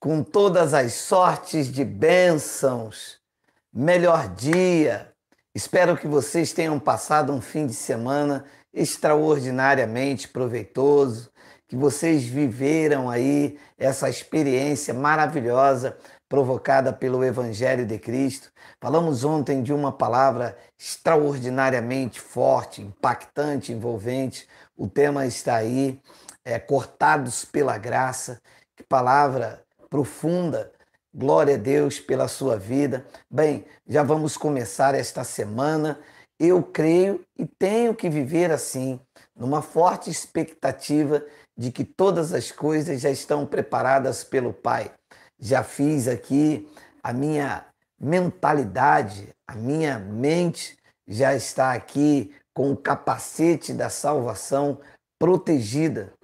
com todas as sortes de bênçãos. Melhor dia! Espero que vocês tenham passado um fim de semana extraordinariamente proveitoso, que vocês viveram aí essa experiência maravilhosa provocada pelo Evangelho de Cristo. Falamos ontem de uma palavra extraordinariamente forte, impactante, envolvente. O tema está aí, é, cortados pela graça. Que palavra profunda. Glória a Deus pela sua vida. Bem, já vamos começar esta semana. Eu creio e tenho que viver assim, numa forte expectativa de que todas as coisas já estão preparadas pelo Pai. Já fiz aqui a minha mentalidade, a minha mente já está aqui com o capacete da salvação protegida.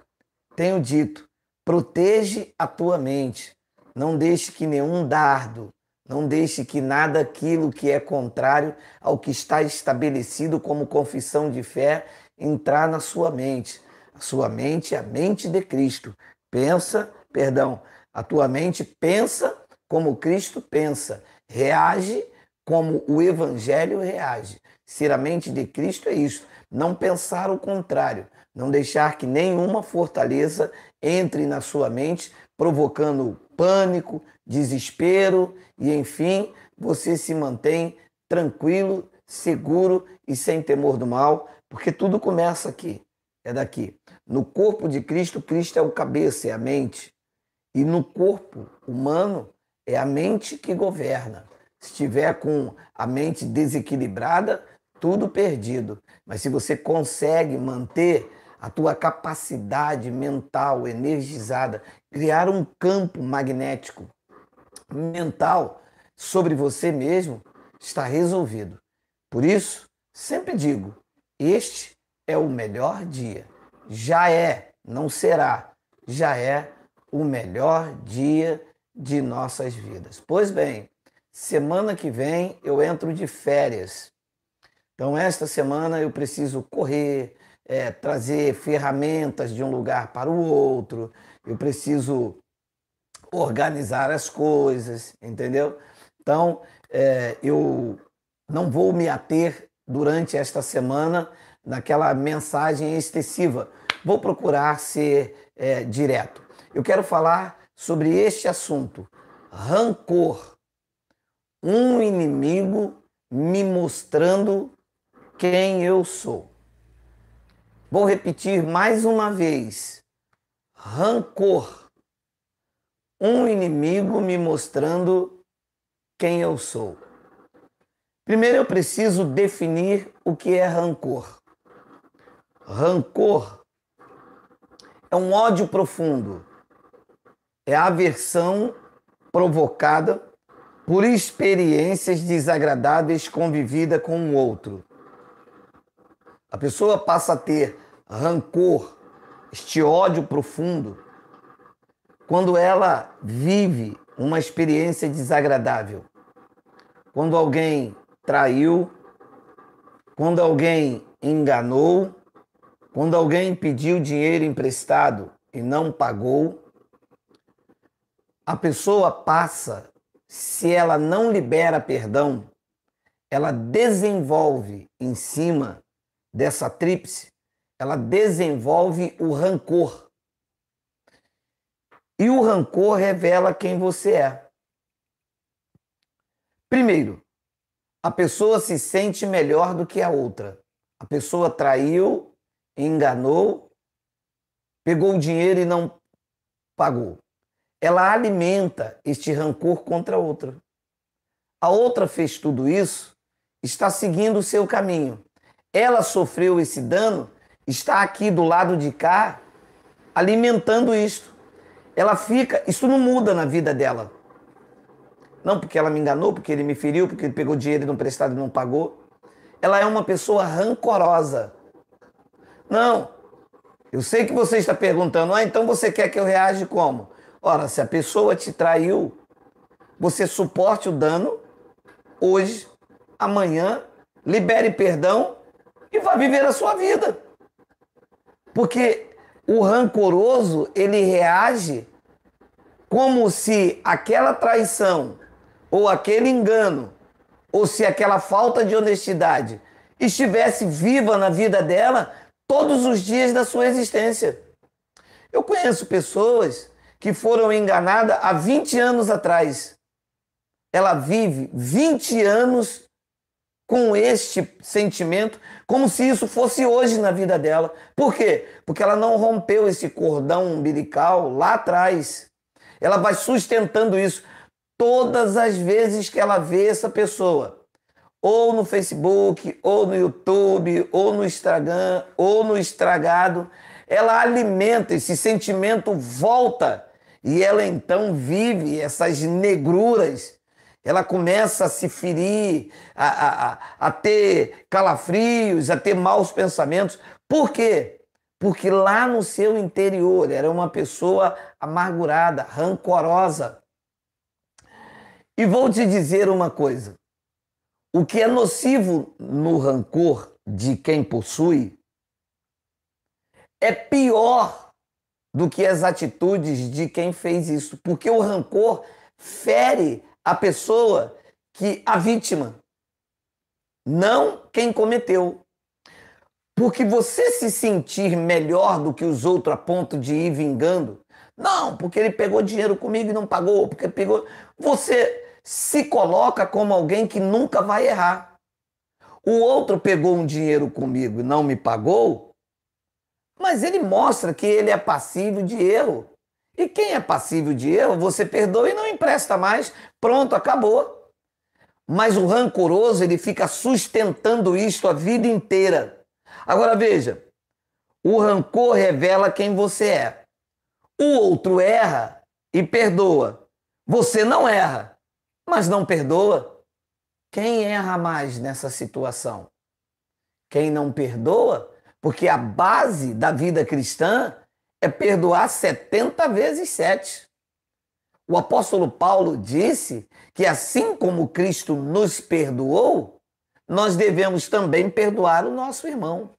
Tenho dito, protege a tua mente não deixe que nenhum dardo, não deixe que nada aquilo que é contrário ao que está estabelecido como confissão de fé entrar na sua mente. A sua mente é a mente de Cristo. Pensa, perdão, a tua mente pensa como Cristo pensa, reage como o Evangelho reage. Ser a mente de Cristo é isso, não pensar o contrário, não deixar que nenhuma fortaleza entre na sua mente provocando pânico, desespero e, enfim, você se mantém tranquilo, seguro e sem temor do mal, porque tudo começa aqui, é daqui. No corpo de Cristo, Cristo é o cabeça, é a mente. E no corpo humano, é a mente que governa. Se tiver com a mente desequilibrada, tudo perdido. Mas se você consegue manter a tua capacidade mental energizada, criar um campo magnético mental sobre você mesmo está resolvido. Por isso, sempre digo: este é o melhor dia. Já é, não será, já é o melhor dia de nossas vidas. Pois bem, semana que vem eu entro de férias. Então, esta semana eu preciso correr, é, trazer ferramentas de um lugar para o outro, eu preciso organizar as coisas, entendeu? Então, é, eu não vou me ater durante esta semana naquela mensagem excessiva. Vou procurar ser é, direto. Eu quero falar sobre este assunto: rancor. Um inimigo me mostrando quem eu sou. Vou repetir mais uma vez. Rancor. Um inimigo me mostrando quem eu sou. Primeiro eu preciso definir o que é rancor. Rancor é um ódio profundo, é aversão provocada por experiências desagradáveis convivida com o outro. A pessoa passa a ter rancor, este ódio profundo, quando ela vive uma experiência desagradável. Quando alguém traiu, quando alguém enganou, quando alguém pediu dinheiro emprestado e não pagou, a pessoa passa, se ela não libera perdão, ela desenvolve em cima dessa tríplice, ela desenvolve o rancor. E o rancor revela quem você é. Primeiro, a pessoa se sente melhor do que a outra. A pessoa traiu, enganou, pegou o dinheiro e não pagou. Ela alimenta este rancor contra a outra. A outra fez tudo isso, está seguindo o seu caminho ela sofreu esse dano, está aqui do lado de cá alimentando isto. Ela fica, isso não muda na vida dela. Não porque ela me enganou, porque ele me feriu, porque ele pegou dinheiro não prestado e não pagou. Ela é uma pessoa rancorosa. Não. Eu sei que você está perguntando, ah, então você quer que eu reaja como? Ora, se a pessoa te traiu, você suporte o dano hoje, amanhã, libere perdão e vá viver a sua vida. Porque o rancoroso, ele reage como se aquela traição ou aquele engano ou se aquela falta de honestidade estivesse viva na vida dela todos os dias da sua existência. Eu conheço pessoas que foram enganadas há 20 anos atrás. Ela vive 20 anos com este sentimento como se isso fosse hoje na vida dela. Por quê? Porque ela não rompeu esse cordão umbilical lá atrás. Ela vai sustentando isso todas as vezes que ela vê essa pessoa, ou no Facebook, ou no YouTube, ou no Instagram, ou no estragado, ela alimenta esse sentimento, volta e ela então vive essas negruras ela começa a se ferir, a, a, a ter calafrios, a ter maus pensamentos. Por quê? Porque lá no seu interior era uma pessoa amargurada, rancorosa. E vou te dizer uma coisa: o que é nocivo no rancor de quem possui é pior do que as atitudes de quem fez isso, porque o rancor fere a pessoa que a vítima, não quem cometeu. Porque você se sentir melhor do que os outros a ponto de ir vingando, não, porque ele pegou dinheiro comigo e não pagou, porque pegou. Você se coloca como alguém que nunca vai errar. O outro pegou um dinheiro comigo e não me pagou, mas ele mostra que ele é passível de erro. E quem é passível de erro, você perdoa e não empresta mais. Pronto, acabou. Mas o rancoroso, ele fica sustentando isto a vida inteira. Agora veja, o rancor revela quem você é. O outro erra e perdoa. Você não erra, mas não perdoa. Quem erra mais nessa situação? Quem não perdoa? Porque a base da vida cristã é perdoar 70 vezes 7. O apóstolo Paulo disse que assim como Cristo nos perdoou, nós devemos também perdoar o nosso irmão.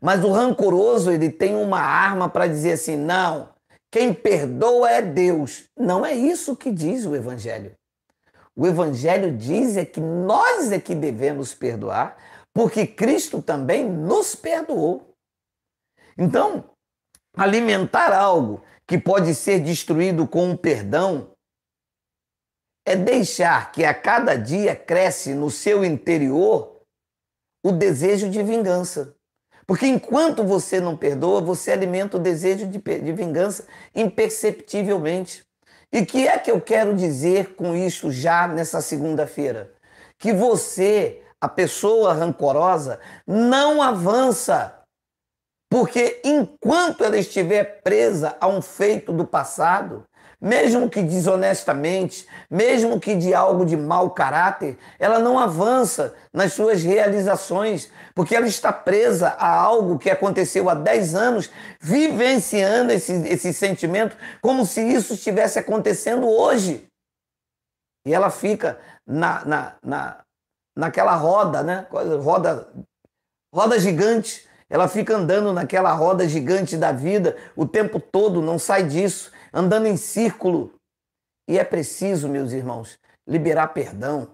Mas o rancoroso, ele tem uma arma para dizer assim: não, quem perdoa é Deus. Não é isso que diz o evangelho. O evangelho diz é que nós é que devemos perdoar, porque Cristo também nos perdoou. Então, alimentar algo que pode ser destruído com o um perdão é deixar que a cada dia cresce no seu interior o desejo de vingança. Porque enquanto você não perdoa, você alimenta o desejo de, de vingança imperceptivelmente. E o que é que eu quero dizer com isso já nessa segunda-feira? Que você, a pessoa rancorosa, não avança porque enquanto ela estiver presa a um feito do passado, mesmo que desonestamente, mesmo que de algo de mau caráter, ela não avança nas suas realizações, porque ela está presa a algo que aconteceu há 10 anos, vivenciando esse, esse sentimento como se isso estivesse acontecendo hoje. E ela fica na, na, na, naquela roda, né? roda, roda gigante, ela fica andando naquela roda gigante da vida o tempo todo, não sai disso, andando em círculo. E é preciso, meus irmãos, liberar perdão.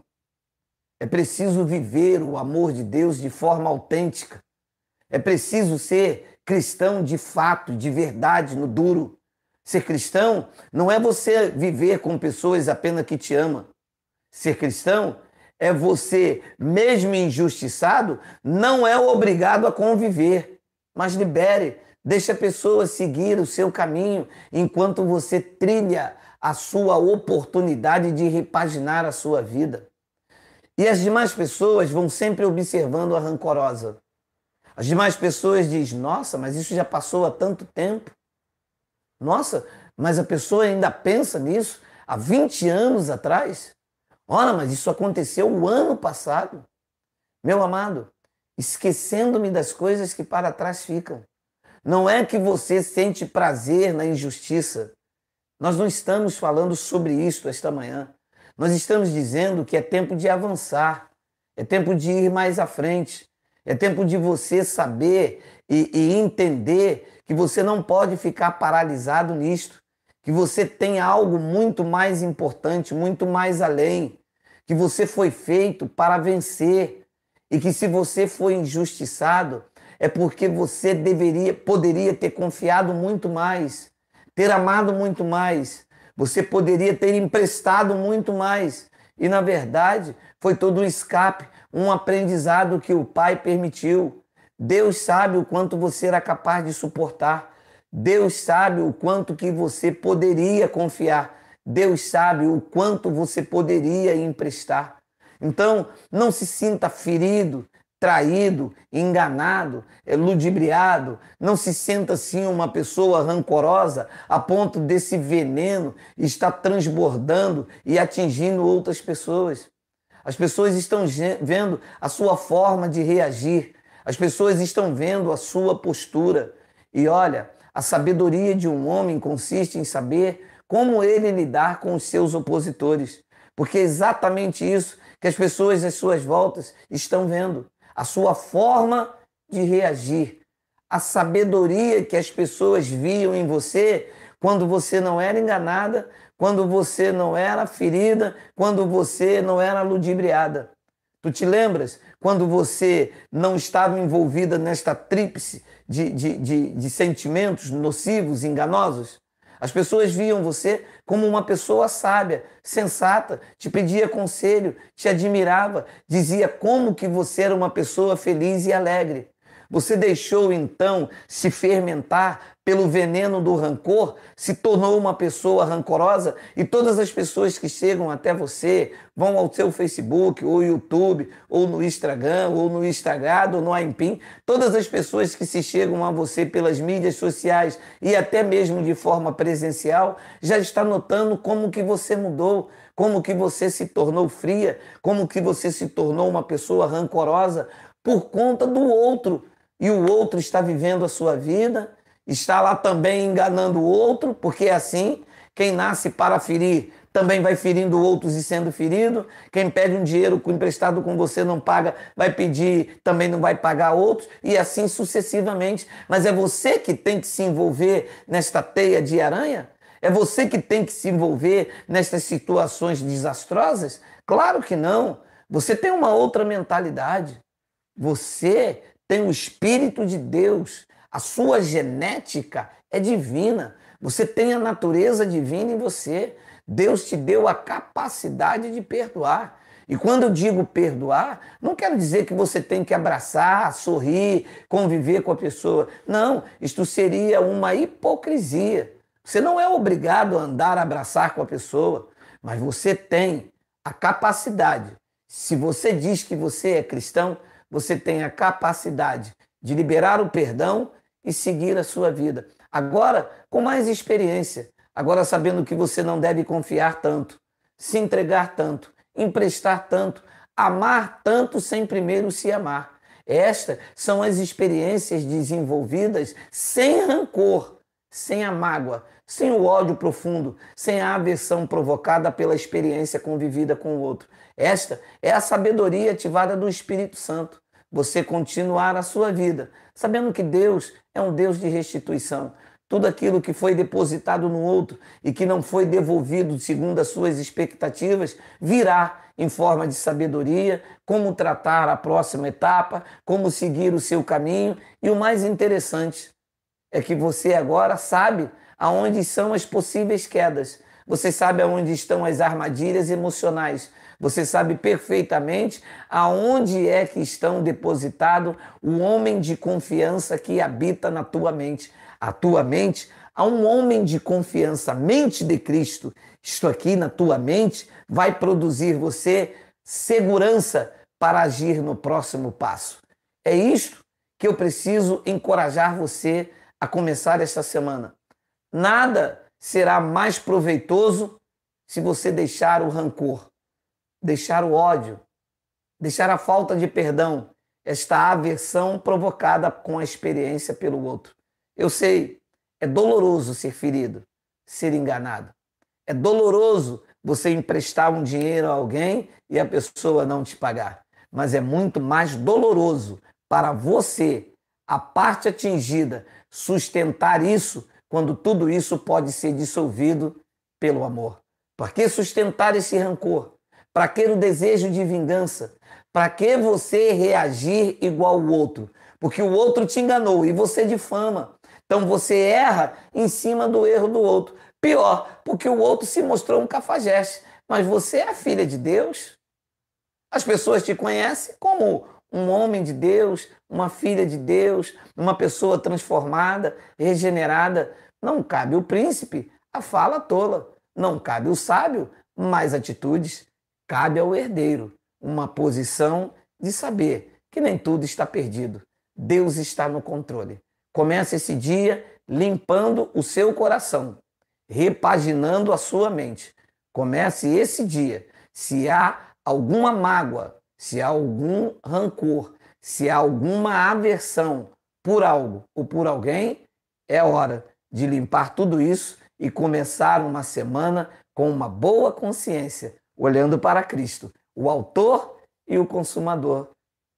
É preciso viver o amor de Deus de forma autêntica. É preciso ser cristão de fato, de verdade, no duro. Ser cristão não é você viver com pessoas apenas que te amam. Ser cristão é você, mesmo injustiçado, não é obrigado a conviver, mas libere, deixe a pessoa seguir o seu caminho enquanto você trilha a sua oportunidade de repaginar a sua vida. E as demais pessoas vão sempre observando a rancorosa. As demais pessoas dizem: Nossa, mas isso já passou há tanto tempo. Nossa, mas a pessoa ainda pensa nisso há 20 anos atrás. Ora, mas isso aconteceu o ano passado. Meu amado, esquecendo-me das coisas que para trás ficam. Não é que você sente prazer na injustiça. Nós não estamos falando sobre isso esta manhã. Nós estamos dizendo que é tempo de avançar, é tempo de ir mais à frente, é tempo de você saber e, e entender que você não pode ficar paralisado nisto, que você tem algo muito mais importante, muito mais além, que você foi feito para vencer e que se você foi injustiçado é porque você deveria, poderia ter confiado muito mais, ter amado muito mais, você poderia ter emprestado muito mais. E na verdade, foi todo um escape, um aprendizado que o Pai permitiu. Deus sabe o quanto você era capaz de suportar. Deus sabe o quanto que você poderia confiar. Deus sabe o quanto você poderia emprestar. Então, não se sinta ferido, traído, enganado, eh, ludibriado. Não se sinta assim uma pessoa rancorosa a ponto desse veneno estar transbordando e atingindo outras pessoas. As pessoas estão vendo a sua forma de reagir. As pessoas estão vendo a sua postura. E olha, a sabedoria de um homem consiste em saber como ele lidar com os seus opositores. Porque é exatamente isso que as pessoas às suas voltas estão vendo. A sua forma de reagir. A sabedoria que as pessoas viam em você quando você não era enganada, quando você não era ferida, quando você não era ludibriada. Tu te lembras quando você não estava envolvida nesta tríplice de, de, de, de sentimentos nocivos, enganosos? As pessoas viam você como uma pessoa sábia, sensata, te pedia conselho, te admirava, dizia como que você era uma pessoa feliz e alegre. Você deixou então se fermentar pelo veneno do rancor, se tornou uma pessoa rancorosa e todas as pessoas que chegam até você, vão ao seu Facebook, ou YouTube, ou no Instagram, ou no Instagram, ou no Aimpim, todas as pessoas que se chegam a você pelas mídias sociais e até mesmo de forma presencial, já está notando como que você mudou, como que você se tornou fria, como que você se tornou uma pessoa rancorosa por conta do outro. E o outro está vivendo a sua vida, está lá também enganando o outro, porque é assim, quem nasce para ferir também vai ferindo outros e sendo ferido. Quem pede um dinheiro emprestado com você não paga, vai pedir, também não vai pagar outros, e assim sucessivamente. Mas é você que tem que se envolver nesta teia de aranha? É você que tem que se envolver nestas situações desastrosas? Claro que não. Você tem uma outra mentalidade. Você tem o Espírito de Deus a sua genética é divina. Você tem a natureza divina em você. Deus te deu a capacidade de perdoar. E quando eu digo perdoar, não quero dizer que você tem que abraçar, sorrir, conviver com a pessoa. Não, isto seria uma hipocrisia. Você não é obrigado a andar a abraçar com a pessoa, mas você tem a capacidade. Se você diz que você é cristão, você tem a capacidade de liberar o perdão e seguir a sua vida. Agora, com mais experiência, agora sabendo que você não deve confiar tanto, se entregar tanto, emprestar tanto, amar tanto sem primeiro se amar. Estas são as experiências desenvolvidas sem rancor, sem a mágoa, sem o ódio profundo, sem a aversão provocada pela experiência convivida com o outro. Esta é a sabedoria ativada do Espírito Santo você continuar a sua vida, sabendo que Deus é um Deus de restituição. Tudo aquilo que foi depositado no outro e que não foi devolvido segundo as suas expectativas virá em forma de sabedoria, como tratar a próxima etapa, como seguir o seu caminho. E o mais interessante é que você agora sabe aonde são as possíveis quedas, você sabe aonde estão as armadilhas emocionais, você sabe perfeitamente aonde é que estão depositado o homem de confiança que habita na tua mente. A tua mente, a um homem de confiança, mente de Cristo, isto aqui na tua mente vai produzir você segurança para agir no próximo passo. É isto que eu preciso encorajar você a começar esta semana. Nada será mais proveitoso se você deixar o rancor, deixar o ódio, deixar a falta de perdão, esta aversão provocada com a experiência pelo outro. Eu sei, é doloroso ser ferido, ser enganado. É doloroso você emprestar um dinheiro a alguém e a pessoa não te pagar. Mas é muito mais doloroso para você, a parte atingida, sustentar isso quando tudo isso pode ser dissolvido pelo amor. Por que sustentar esse rancor? Para que o desejo de vingança? Para que você reagir igual o outro? Porque o outro te enganou e você difama. Então você erra em cima do erro do outro. Pior, porque o outro se mostrou um cafajeste. Mas você é a filha de Deus. As pessoas te conhecem como um homem de Deus, uma filha de Deus, uma pessoa transformada, regenerada. Não cabe o príncipe a fala tola. Não cabe o sábio mais atitudes. Cabe ao herdeiro uma posição de saber que nem tudo está perdido. Deus está no controle. Comece esse dia limpando o seu coração, repaginando a sua mente. Comece esse dia. Se há alguma mágoa, se há algum rancor, se há alguma aversão por algo ou por alguém, é hora de limpar tudo isso e começar uma semana com uma boa consciência, olhando para Cristo, o autor e o consumador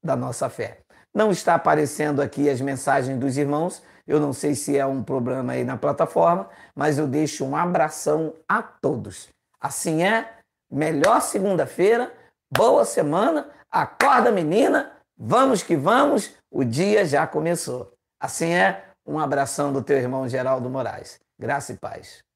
da nossa fé. Não está aparecendo aqui as mensagens dos irmãos, eu não sei se é um problema aí na plataforma, mas eu deixo um abração a todos. Assim é, melhor segunda-feira, boa semana, acorda menina, vamos que vamos, o dia já começou. Assim é, um abração do teu irmão Geraldo Moraes. Graça e paz.